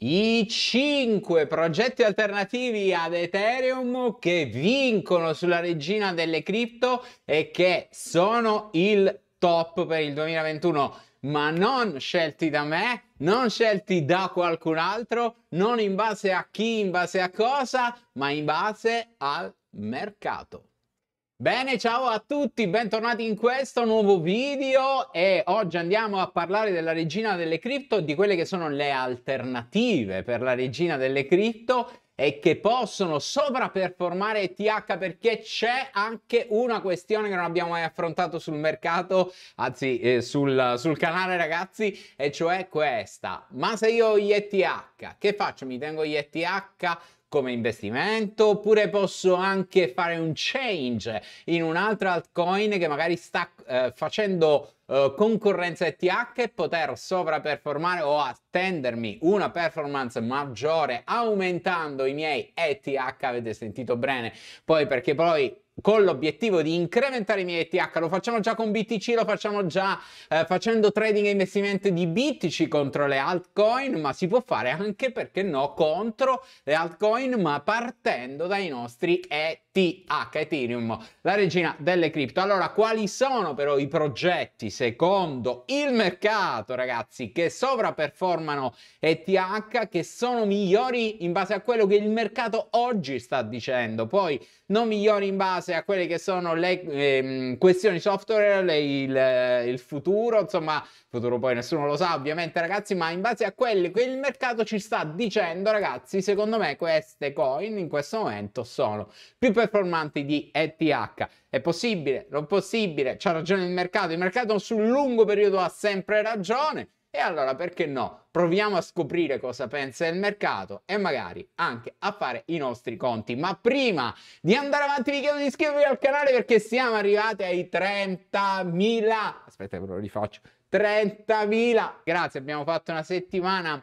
i 5 progetti alternativi ad Ethereum che vincono sulla regina delle cripto e che sono il top per il 2021 ma non scelti da me, non scelti da qualcun altro, non in base a chi, in base a cosa, ma in base al mercato. Bene, ciao a tutti, bentornati in questo nuovo video e oggi andiamo a parlare della regina delle cripto, di quelle che sono le alternative per la regina delle cripto e che possono sovraperformare ETH perché c'è anche una questione che non abbiamo mai affrontato sul mercato, anzi eh, sul, sul, canale ragazzi, e cioè questa. Ma se io ho gli ETH, che faccio? Mi tengo gli ETH come investimento oppure posso anche fare un change in un'altra altcoin che magari sta eh, facendo eh, concorrenza ETH e poter sovraperformare o attendermi una performance maggiore aumentando i miei ETH avete sentito bene poi perché poi con l'obiettivo di incrementare i miei ETH, lo facciamo già con BTC, lo facciamo già eh, facendo trading e investimenti di BTC contro le altcoin, ma si può fare anche perché no contro le altcoin, ma partendo dai nostri ETH. ETH, Ethereum, la regina delle cripto. Allora, quali sono però i progetti secondo il mercato, ragazzi, che sovraperformano ETH, che sono migliori in base a quello che il mercato oggi sta dicendo, poi non migliori in base a quelle che sono le ehm, questioni software, le, il, eh, il futuro, insomma, futuro poi nessuno lo sa ovviamente ragazzi, ma in base a quelle che il mercato ci sta dicendo, ragazzi, secondo me queste coin in questo momento sono più performanti performanti di ETH. È possibile? Non possibile? C'ha ragione il mercato? Il mercato sul lungo periodo ha sempre ragione. E allora perché no? Proviamo a scoprire cosa pensa il mercato e magari anche a fare i nostri conti. Ma prima di andare avanti vi chiedo di iscrivervi al canale perché siamo arrivati ai 30.000. Aspetta che ve lo rifaccio. 30.000. Grazie, abbiamo fatto una settimana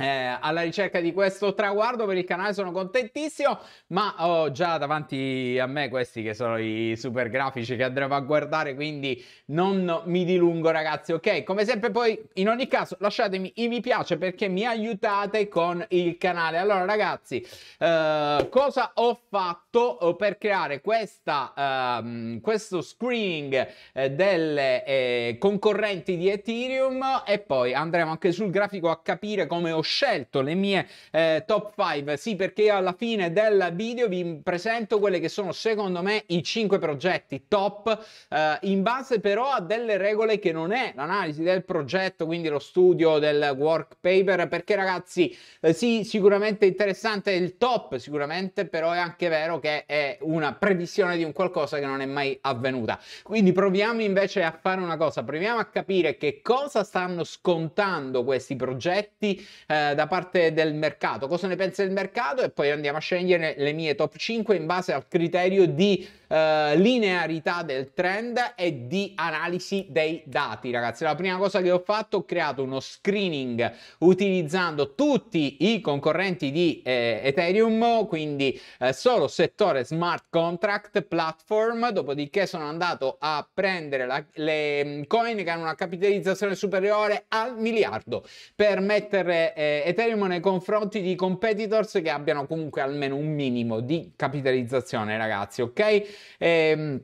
eh, alla ricerca di questo traguardo per il canale sono contentissimo, ma ho già davanti a me questi che sono i super grafici che andremo a guardare, quindi non mi dilungo ragazzi, ok? Come sempre poi in ogni caso lasciatemi i mi piace perché mi aiutate con il canale. Allora ragazzi, eh, cosa ho fatto eh, per creare questa, eh, questo screening eh, delle eh, concorrenti di Ethereum e poi andremo anche sul grafico a capire come ho scelto le mie eh, top 5, sì perché alla fine del video vi presento quelle che sono secondo me i 5 progetti top eh, in base però a delle regole che non è l'analisi del progetto, quindi lo studio del work paper, perché ragazzi eh, sì sicuramente interessante il top, sicuramente però è anche vero che è una previsione di un qualcosa che non è mai avvenuta. Quindi proviamo invece a fare una cosa, proviamo a capire che cosa stanno scontando questi progetti eh, eh, da parte del mercato, cosa ne pensa il mercato e poi andiamo a scegliere le mie top 5 in base al criterio di eh, linearità del trend e di analisi dei dati. Ragazzi, la prima cosa che ho fatto, ho creato uno screening utilizzando tutti i concorrenti di eh, Ethereum, quindi eh, solo settore smart contract, platform, dopodiché sono andato a prendere la, le mm, coin che hanno una capitalizzazione superiore al miliardo per mettere eh, eh, Ethereum nei confronti di competitors che abbiano comunque almeno un minimo di capitalizzazione, ragazzi, ok? Ehm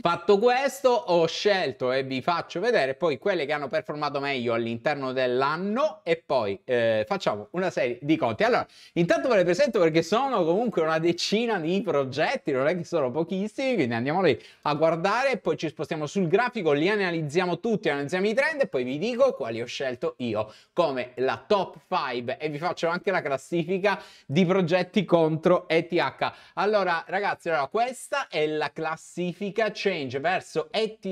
Fatto questo, ho scelto e eh, vi faccio vedere poi quelle che hanno performato meglio all'interno dell'anno e poi eh, facciamo una serie di conti. Allora, intanto ve le presento perché sono comunque una decina di progetti, non è che sono pochissimi, quindi andiamoli a guardare, poi ci spostiamo sul grafico, li analizziamo tutti, analizziamo i trend e poi vi dico quali ho scelto io come la top 5 e vi faccio anche la classifica di progetti contro ETH. Allora, ragazzi, allora, questa è la classifica exchange verso ETH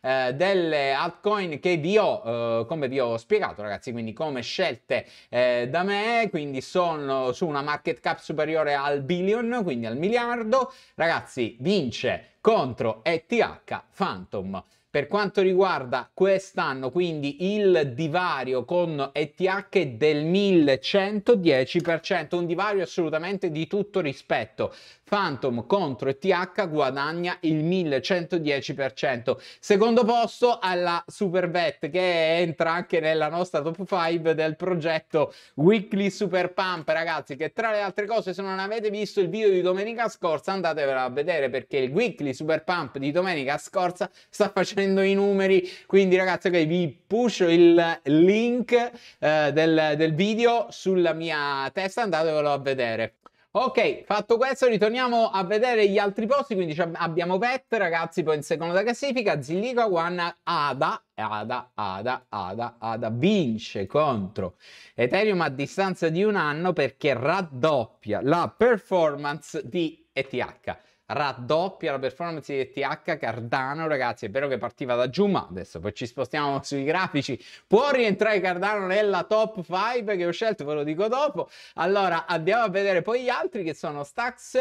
eh, delle altcoin che vi ho, eh, come vi ho spiegato ragazzi, quindi come scelte eh, da me, quindi sono su una market cap superiore al billion, quindi al miliardo, ragazzi vince contro ETH Phantom. Per quanto riguarda quest'anno, quindi il divario con ETH del 1110%, un divario assolutamente di tutto rispetto Phantom contro ETH guadagna il 1110%. Secondo posto alla Superbet che entra anche nella nostra top 5 del progetto Weekly Super Pump, ragazzi, che tra le altre cose se non avete visto il video di domenica scorsa andatevelo a vedere perché il Weekly Super Pump di domenica scorsa sta facendo i numeri, quindi ragazzi, ok, vi push il link eh, del, del video sulla mia testa, andatevelo a vedere. Ok, fatto questo, ritorniamo a vedere gli altri posti. Quindi abbiamo Pet, ragazzi, poi in seconda classifica, Zilliqa, One, Ada, Ada, Ada, Ada, Ada vince contro Ethereum a distanza di un anno perché raddoppia la performance di ETH raddoppia la performance di ETH Cardano ragazzi è vero che partiva da giù ma adesso poi ci spostiamo sui grafici può rientrare Cardano nella top 5 che ho scelto ve lo dico dopo allora andiamo a vedere poi gli altri che sono Stax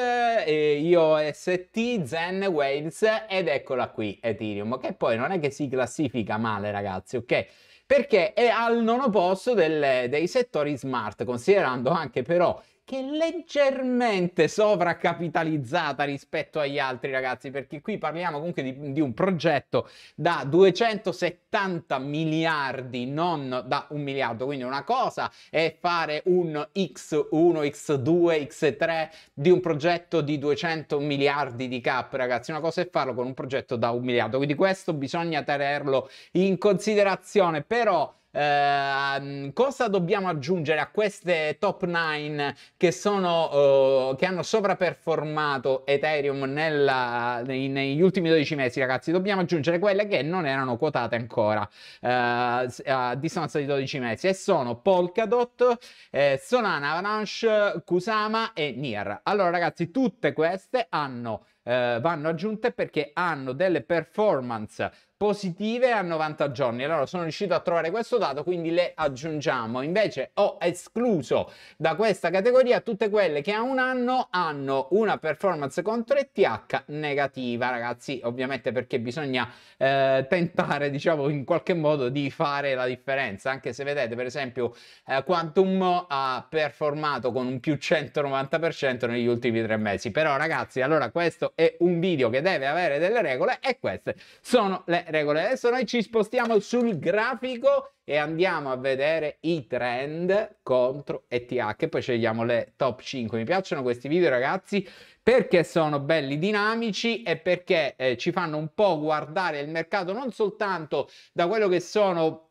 eh, IOST Zen Wales ed eccola qui Ethereum che poi non è che si classifica male ragazzi ok perché è al nono posto del, dei settori smart considerando anche però che è leggermente sovracapitalizzata rispetto agli altri ragazzi, perché qui parliamo comunque di, di un progetto da 270 miliardi, non da un miliardo, quindi una cosa è fare un X1, X2, X3 di un progetto di 200 miliardi di cap, ragazzi, una cosa è farlo con un progetto da un miliardo, quindi questo bisogna tenerlo in considerazione, però Ehm, cosa dobbiamo aggiungere a queste top 9 che, sono, eh, che hanno sovraperformato Ethereum nella, nei, negli ultimi 12 mesi, ragazzi? Dobbiamo aggiungere quelle che non erano quotate ancora eh, a distanza di 12 mesi e sono Polkadot, eh, Solana, Avalanche, Kusama e Nier. Allora, ragazzi, tutte queste hanno eh, vanno aggiunte perché hanno delle performance positive a 90 giorni. Allora sono riuscito a trovare questo dato, quindi le aggiungiamo. Invece ho escluso da questa categoria tutte quelle che a un anno hanno una performance con 3TH negativa, ragazzi, ovviamente perché bisogna eh, tentare, diciamo, in qualche modo di fare la differenza, anche se vedete, per esempio, eh, Quantum ha performato con un più 190% negli ultimi tre mesi. Però ragazzi, allora questo è un video che deve avere delle regole e queste sono le regole. Adesso noi ci spostiamo sul grafico e andiamo a vedere i trend contro ETH poi scegliamo le top 5. Mi piacciono questi video ragazzi perché sono belli dinamici e perché eh, ci fanno un po' guardare il mercato non soltanto da quello che sono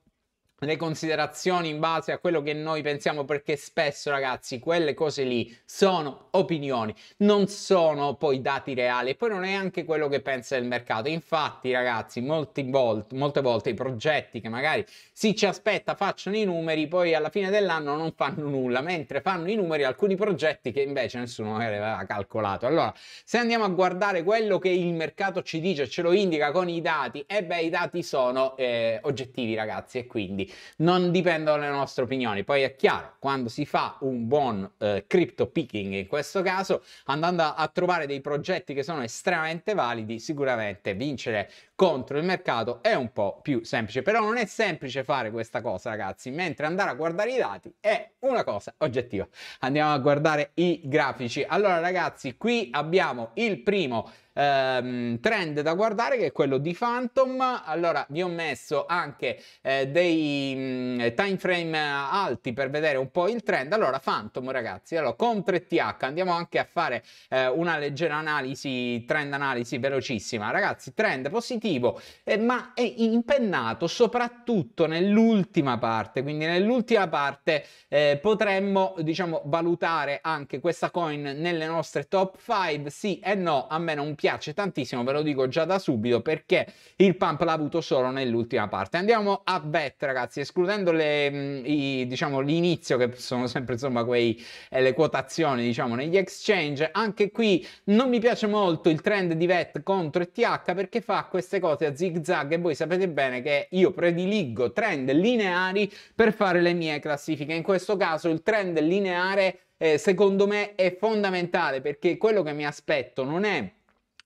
le considerazioni in base a quello che noi pensiamo perché spesso ragazzi quelle cose lì sono opinioni non sono poi dati reali e poi non è anche quello che pensa il mercato infatti ragazzi volt, molte volte i progetti che magari si ci aspetta facciano i numeri poi alla fine dell'anno non fanno nulla mentre fanno i numeri alcuni progetti che invece nessuno aveva calcolato allora se andiamo a guardare quello che il mercato ci dice ce lo indica con i dati e beh i dati sono eh, oggettivi ragazzi e quindi non dipendono dalle nostre opinioni. Poi è chiaro, quando si fa un buon eh, crypto picking in questo caso, andando a, a trovare dei progetti che sono estremamente validi, sicuramente vincere contro il mercato è un po' più semplice. Però non è semplice fare questa cosa, ragazzi, mentre andare a guardare i dati è una cosa oggettiva. Andiamo a guardare i grafici. Allora, ragazzi, qui abbiamo il primo ehm, trend da guardare che è quello di Phantom. Allora vi ho messo anche eh, dei mh, mm, time frame alti per vedere un po' il trend. Allora Phantom ragazzi, allora con 3TH andiamo anche a fare eh, una leggera analisi, trend analisi velocissima. Ragazzi, trend positivo, eh, ma è impennato soprattutto nell'ultima parte, quindi nell'ultima parte eh, potremmo diciamo valutare anche questa coin nelle nostre top 5, sì e no, a me non piace tantissimo, ve lo dico già da subito, perché il pump l'ha avuto solo nell'ultima parte. Andiamo a bet, ragazzi, escludendo le, mm, i, diciamo, l'inizio, che sono sempre insomma quei, eh, le quotazioni diciamo, negli exchange, anche qui non mi piace molto il trend di VET contro ETH perché fa queste cose a zig zag e voi sapete bene che io prediligo trend lineari per fare le mie classifiche. In questo caso il trend lineare eh, secondo me è fondamentale perché quello che mi aspetto non è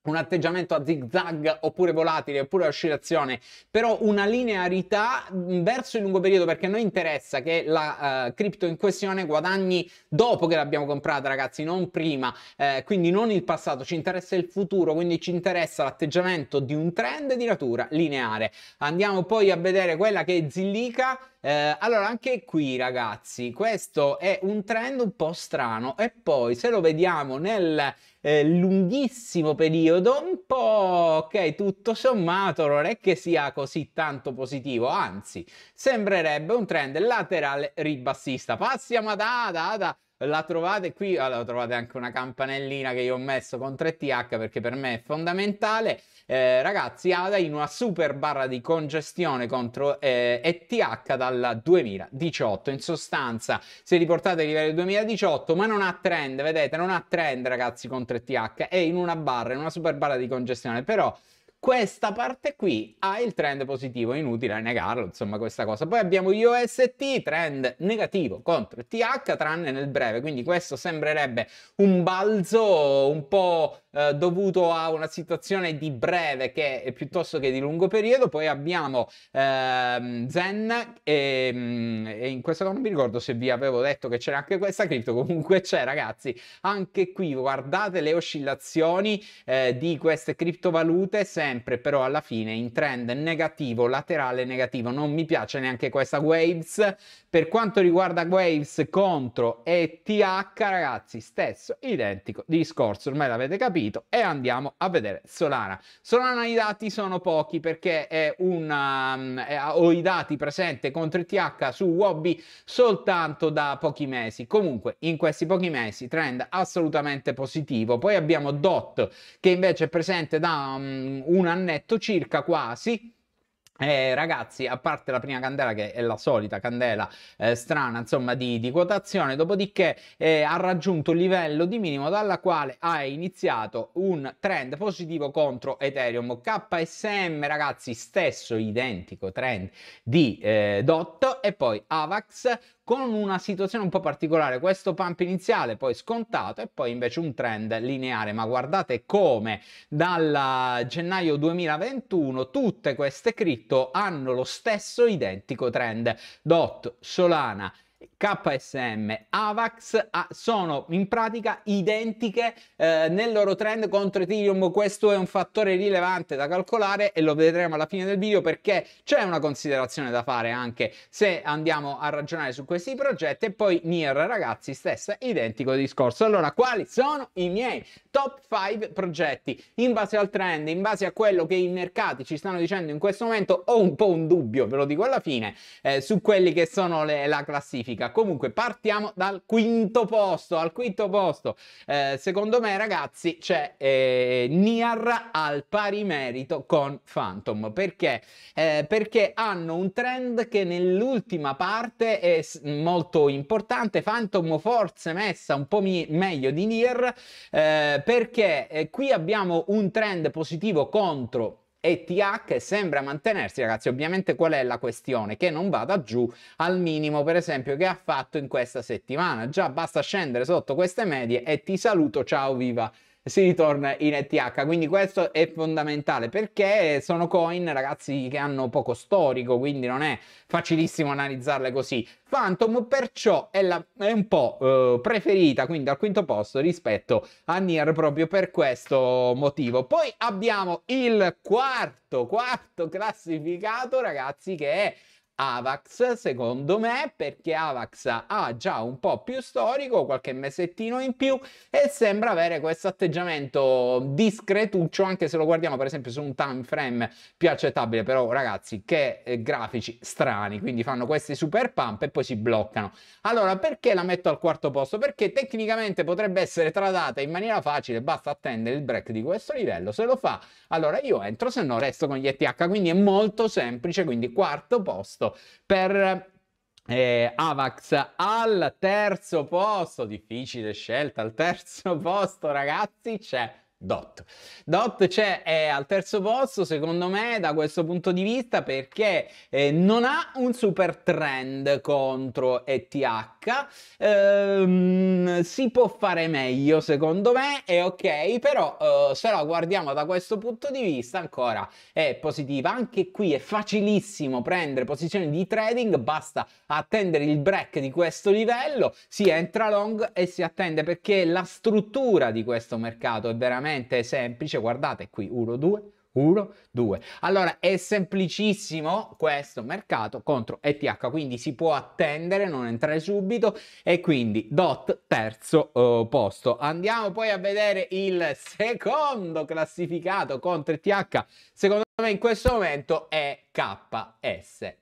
un atteggiamento a zig zag oppure volatile oppure oscillazione, però una linearità mm, verso il lungo periodo perché a noi interessa che la uh, cripto in questione guadagni dopo che l'abbiamo comprata, ragazzi, non prima, eh, quindi non il passato, ci interessa il futuro, quindi ci interessa l'atteggiamento di un trend di natura lineare. Andiamo poi a vedere quella che è Zillica. Eh, allora, anche qui, ragazzi, questo è un trend un po' strano e poi se lo vediamo nel eh, lunghissimo periodo, un po' ok, tutto sommato non è che sia così tanto positivo, anzi sembrerebbe un trend laterale ribassista. Passiamo ad ADA, ADA la trovate qui, allora, trovate anche una campanellina che io ho messo con 3TH perché per me è fondamentale. Eh, ragazzi, Ada in una super barra di congestione contro eh, ETH dal 2018. In sostanza, se riportate a livello 2018, ma non ha trend, vedete, non ha trend ragazzi contro ETH, è in una barra, in una super barra di congestione, però questa parte qui ha il trend positivo, è inutile negarlo, insomma questa cosa. Poi abbiamo UST, trend negativo contro TH, tranne nel breve, quindi questo sembrerebbe un balzo un po' Eh, dovuto a una situazione di breve che piuttosto che di lungo periodo. Poi abbiamo ehm, Zen e, ehm, e, in questo caso non mi ricordo se vi avevo detto che c'era anche questa cripto, comunque c'è ragazzi, anche qui guardate le oscillazioni eh, di queste criptovalute, sempre però alla fine in trend negativo, laterale negativo, non mi piace neanche questa Waves. Per quanto riguarda Waves contro ETH, ragazzi, stesso identico discorso, ormai l'avete capito capito e andiamo a vedere Solana. Solana i dati sono pochi perché è una, um, ho i dati presenti contro ETH su Wobby soltanto da pochi mesi. Comunque in questi pochi mesi trend assolutamente positivo. Poi abbiamo DOT che invece è presente da um, un annetto circa quasi eh, ragazzi, a parte la prima candela che è la solita candela eh, strana insomma di, di quotazione, dopodiché eh, ha raggiunto il livello di minimo dalla quale ha iniziato un trend positivo contro Ethereum KSM ragazzi stesso identico trend di eh, Dotto e poi AVAX con una situazione un po' particolare, questo pump iniziale poi scontato e poi invece un trend lineare, ma guardate come dal gennaio 2021 tutte queste cripto hanno lo stesso identico trend, DOT, Solana, KSM, AVAX ah, sono in pratica identiche eh, nel loro trend contro Ethereum. Questo è un fattore rilevante da calcolare e lo vedremo alla fine del video perché c'è una considerazione da fare anche se andiamo a ragionare su questi progetti. E poi Nier, ragazzi, stessa identico discorso. Allora, quali sono i miei top 5 progetti? In base al trend, in base a quello che i mercati ci stanno dicendo in questo momento, ho un po' un dubbio, ve lo dico alla fine, eh, su quelli che sono le, la classifica Comunque partiamo dal quinto posto, al quinto posto. Eh, secondo me ragazzi c'è eh, Niar al pari merito con Phantom. Perché? Eh, perché hanno un trend che nell'ultima parte è molto importante. Phantom forse messa un po' mi- meglio di Nier eh, perché eh, qui abbiamo un trend positivo contro ETH sembra mantenersi ragazzi ovviamente qual è la questione che non vada giù al minimo per esempio che ha fatto in questa settimana già basta scendere sotto queste medie e ti saluto ciao viva si ritorna in ETH. Quindi questo è fondamentale perché sono coin, ragazzi, che hanno poco storico, quindi non è facilissimo analizzarle così. Phantom perciò è, la, è un po' eh, preferita, quindi al quinto posto rispetto a Nier proprio per questo motivo. Poi abbiamo il quarto, quarto classificato, ragazzi, che è Avax, secondo me, perché Avax ha già un po' più storico, qualche mesettino in più e sembra avere questo atteggiamento discretuccio, anche se lo guardiamo per esempio su un time frame più accettabile, però ragazzi, che eh, grafici strani, quindi fanno questi super pump e poi si bloccano. Allora, perché la metto al quarto posto? Perché tecnicamente potrebbe essere tradata in maniera facile, basta attendere il break di questo livello, se lo fa, allora io entro, se no resto con gli ETH, quindi è molto semplice, quindi quarto posto posto per eh, Avax al terzo posto, difficile scelta, al terzo posto ragazzi c'è Dot. Dot c'è cioè, è al terzo posto, secondo me, da questo punto di vista, perché eh, non ha un super trend contro ETH. Ehm, si può fare meglio, secondo me, è ok, però eh, se la guardiamo da questo punto di vista ancora è positiva. Anche qui è facilissimo prendere posizioni di trading, basta attendere il break di questo livello, si entra long e si attende perché la struttura di questo mercato è veramente veramente semplice, guardate qui, 1, 2, 1, 2. Allora è semplicissimo questo mercato contro ETH, quindi si può attendere, non entrare subito e quindi DOT terzo eh, posto. Andiamo poi a vedere il secondo classificato contro ETH, secondo in questo momento è KSM.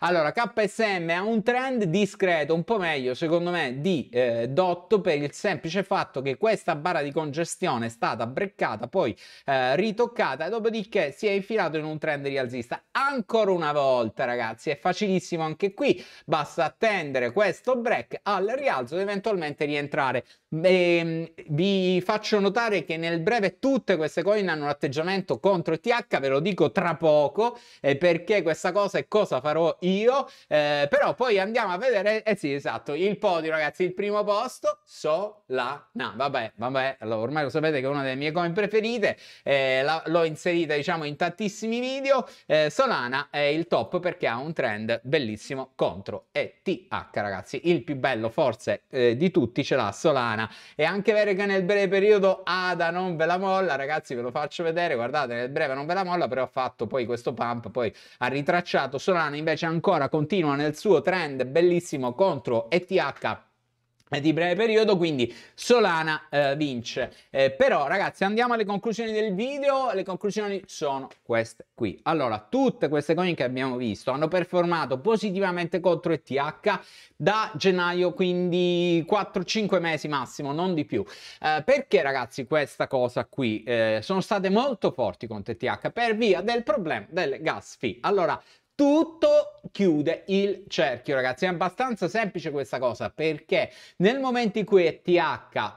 Allora, KSM ha un trend discreto, un po' meglio secondo me di eh, Dotto per il semplice fatto che questa barra di congestione è stata breccata, poi eh, ritoccata e dopodiché si è infilato in un trend rialzista. Ancora una volta, ragazzi, è facilissimo anche qui, basta attendere questo break al rialzo ed eventualmente rientrare. E, ehm, vi faccio notare che nel breve tutte queste coin hanno un atteggiamento contro TH H, ve lo dico tra poco eh, perché questa cosa è cosa farò io, eh, però poi andiamo a vedere, eh sì esatto, il podio ragazzi, il primo posto, Solana, no, vabbè, vabbè, allora, ormai lo sapete che è una delle mie coin preferite, eh, l'ho inserita diciamo in tantissimi video, eh, Solana è il top perché ha un trend bellissimo contro ETH ragazzi, il più bello forse eh, di tutti ce l'ha Solana, è anche vero che nel breve periodo ADA non ve la molla ragazzi, ve lo faccio vedere, guardate nel breve non ve la bella molla, però ha fatto poi questo pump, poi ha ritracciato. Solana invece ancora continua nel suo trend bellissimo contro ETH di breve periodo, quindi Solana eh, vince. Eh, però ragazzi andiamo alle conclusioni del video, le conclusioni sono queste qui. Allora, tutte queste coin che abbiamo visto hanno performato positivamente contro ETH da gennaio, quindi 4-5 mesi massimo, non di più. Eh, perché ragazzi questa cosa qui eh, sono state molto forti contro ETH per via del problema delle gas fee. Allora, tutto chiude il cerchio ragazzi è abbastanza semplice questa cosa perché nel momento in cui ETH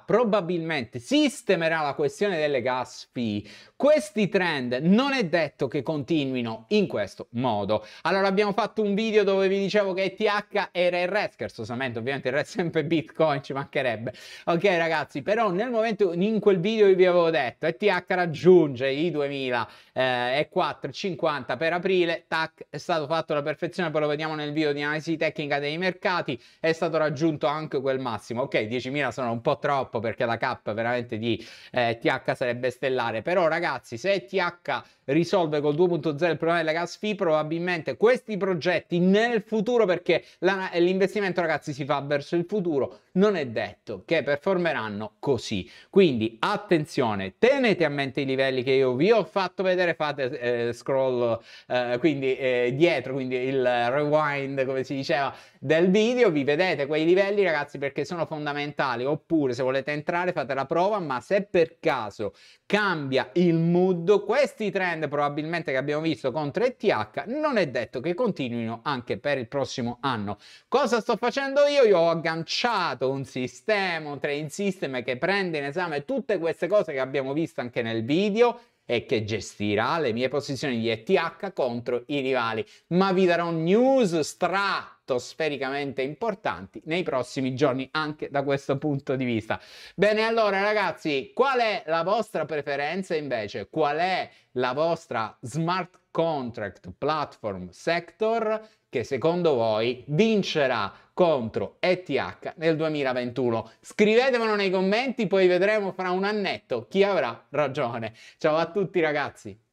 probabilmente sistemerà la questione delle gas fee questi trend non è detto che continuino in questo modo allora abbiamo fatto un video dove vi dicevo che ETH era il re scherzosamente ovviamente il re è sempre bitcoin ci mancherebbe ok ragazzi però nel momento in quel video vi avevo detto ETH raggiunge i 2004,50 eh, per aprile tac stato fatto alla perfezione, poi lo vediamo nel video di analisi tecnica dei mercati, è stato raggiunto anche quel massimo. Ok, 10.000 sono un po' troppo perché la cap veramente di eh, TH sarebbe stellare, però ragazzi se TH risolve col 2.0 il problema della gas fee, probabilmente questi progetti nel futuro, perché la, l'investimento ragazzi si fa verso il futuro, non è detto che performeranno così. Quindi attenzione, tenete a mente i livelli che io vi ho fatto vedere, fate eh, scroll eh, quindi eh, dietro, quindi il rewind come si diceva del video, vi vedete quei livelli ragazzi perché sono fondamentali, oppure se volete entrare fate la prova, ma se per caso cambia il mood, questi trend trend probabilmente che abbiamo visto contro ETH non è detto che continuino anche per il prossimo anno. Cosa sto facendo io? Io ho agganciato un sistema, un trading system che prende in esame tutte queste cose che abbiamo visto anche nel video e che gestirà le mie posizioni di ETH contro i rivali. Ma vi darò news stra stratosfericamente importanti nei prossimi giorni anche da questo punto di vista. Bene, allora ragazzi, qual è la vostra preferenza invece? Qual è la vostra smart contract platform sector che secondo voi vincerà contro ETH nel 2021? Scrivetemelo nei commenti, poi vedremo fra un annetto chi avrà ragione. Ciao a tutti ragazzi!